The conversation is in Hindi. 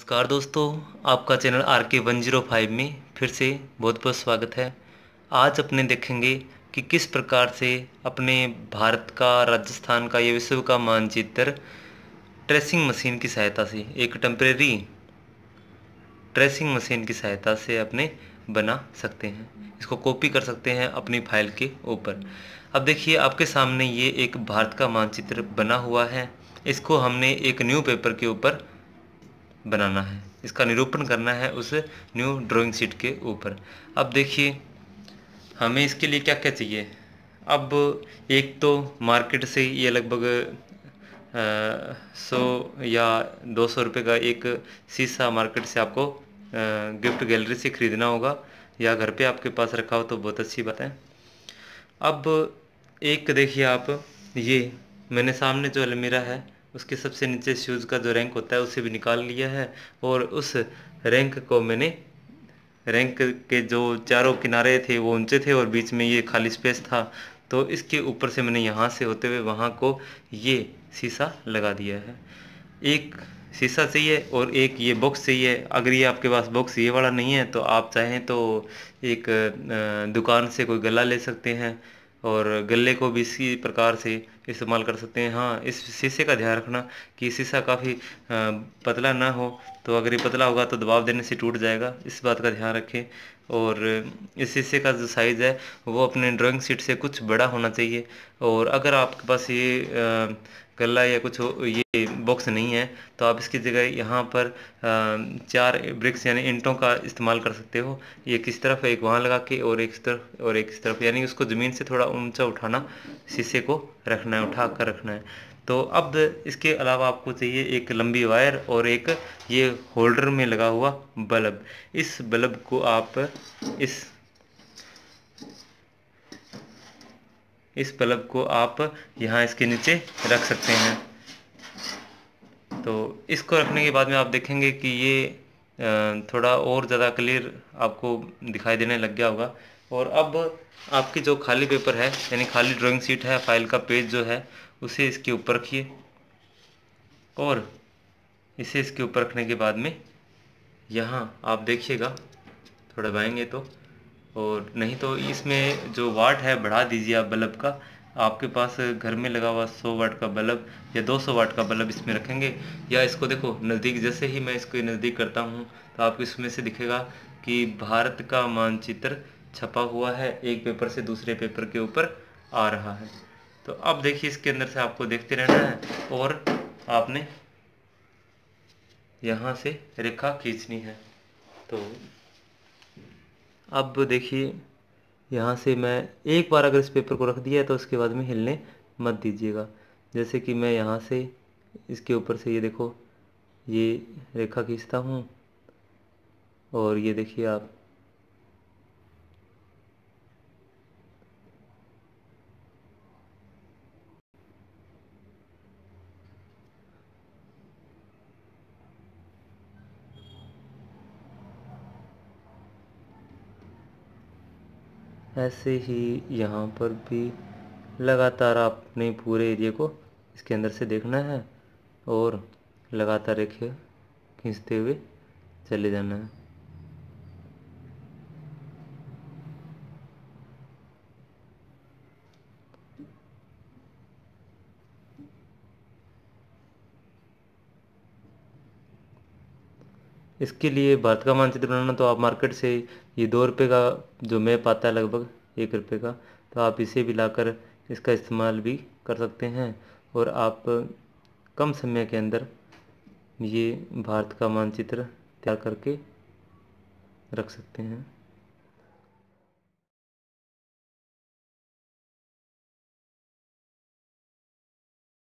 नमस्कार दोस्तों आपका channel R K one zero five में फिर से बहुत बहुत स्वागत है आज अपने देखेंगे कि किस प्रकार से अपने भारत का राजस्थान का या विश्व का मानचित्र ट्रेसिंग मशीन की सहायता से एक टेम्परेरी ट्रेसिंग मशीन की सहायता से अपने बना सकते हैं इसको कॉपी कर सकते हैं अपनी फाइल के ऊपर अब देखिए आपके सामने ये एक भारत का मानचित्र बना हुआ है इसको हमने एक न्यू पेपर के ऊपर बनाना है इसका निरूपण करना है उस न्यू ड्राइंग शीट के ऊपर अब देखिए हमें इसके लिए क्या क्या चाहिए अब एक तो मार्केट से ये लगभग सौ या दो सौ रुपये का एक शीशा मार्केट से आपको आ, गिफ्ट गैलरी से ख़रीदना होगा या घर पे आपके पास रखा हो तो बहुत अच्छी बात है अब एक देखिए आप ये मैंने सामने जो अलमीरा है उसके सबसे नीचे शूज़ का जो रैंक होता है उसे भी निकाल लिया है और उस रैंक को मैंने रैंक के जो चारों किनारे थे वो ऊंचे थे और बीच में ये खाली स्पेस था तो इसके ऊपर से मैंने यहाँ से होते हुए वहाँ को ये शीशा लगा दिया है एक शीशा चाहिए और एक ये बॉक्स चाहिए अगर ये आपके पास बॉक्स ये वाला नहीं है तो आप चाहें तो एक दुकान से कोई गला ले सकते हैं और गले को भी इसी प्रकार से इस्तेमाल कर सकते हैं हाँ इस शीशे का ध्यान रखना कि शीशा काफ़ी पतला ना हो तो अगर ये पतला होगा तो दबाव देने से टूट जाएगा इस बात का ध्यान रखें और इस शीशे का जो साइज़ है वो अपने ड्राइंग सीट से कुछ बड़ा होना चाहिए और अगर आपके पास ये गला या कुछ ये बॉक्स नहीं है तो आप इसकी जगह यहाँ पर चार ब्रिक्स यानी इंटों का इस्तेमाल कर सकते हो ये किस तरफ एक वहाँ लगा के और एक तरफ और एक इस तरफ यानी उसको ज़मीन से थोड़ा ऊंचा उठाना शीशे को रखना है उठा कर रखना है तो अब इसके अलावा आपको चाहिए एक लंबी वायर और एक ये होल्डर में लगा हुआ बल्ब इस बल्ब को आप इस इस बल्ब को आप यहाँ इसके नीचे रख सकते हैं तो इसको रखने के बाद में आप देखेंगे कि ये थोड़ा और ज़्यादा क्लियर आपको दिखाई देने लग गया होगा और अब आपकी जो खाली पेपर है यानी खाली ड्राइंग शीट है फाइल का पेज जो है उसे इसके ऊपर रखिए और इसे इसके ऊपर रखने के बाद में यहाँ आप देखिएगा थोड़ा बहेंगे तो और नहीं तो इसमें जो वाट है बढ़ा दीजिए आप बल्ब का आपके पास घर में लगा हुआ 100 वाट का बल्ब या 200 वाट का बल्ब इसमें रखेंगे या इसको देखो नज़दीक जैसे ही मैं इसको नज़दीक करता हूँ तो आपको इसमें से दिखेगा कि भारत का मानचित्र छपा हुआ है एक पेपर से दूसरे पेपर के ऊपर आ रहा है तो अब देखिए इसके अंदर से आपको देखते रहना है और आपने यहाँ से रेखा खींचनी है तो अब देखिए यहाँ से मैं एक बार अगर इस पेपर को रख दिया है तो उसके बाद में हिलने मत दीजिएगा जैसे कि मैं यहाँ से इसके ऊपर से ये देखो ये रेखा खींचता हूँ और ये देखिए आप ऐसे ही यहाँ पर भी लगातार आपने पूरे एरिया को इसके अंदर से देखना है और लगातार रेखे खींचते हुए चले जाना है इसके लिए भारत का मानचित्र बनाना तो आप मार्केट से ये दो रुपये का जो मैप आता है लगभग एक रुपये का तो आप इसे भी लाकर इसका इस्तेमाल भी कर सकते हैं और आप कम समय के अंदर ये भारत का मानचित्र तैयार करके रख सकते हैं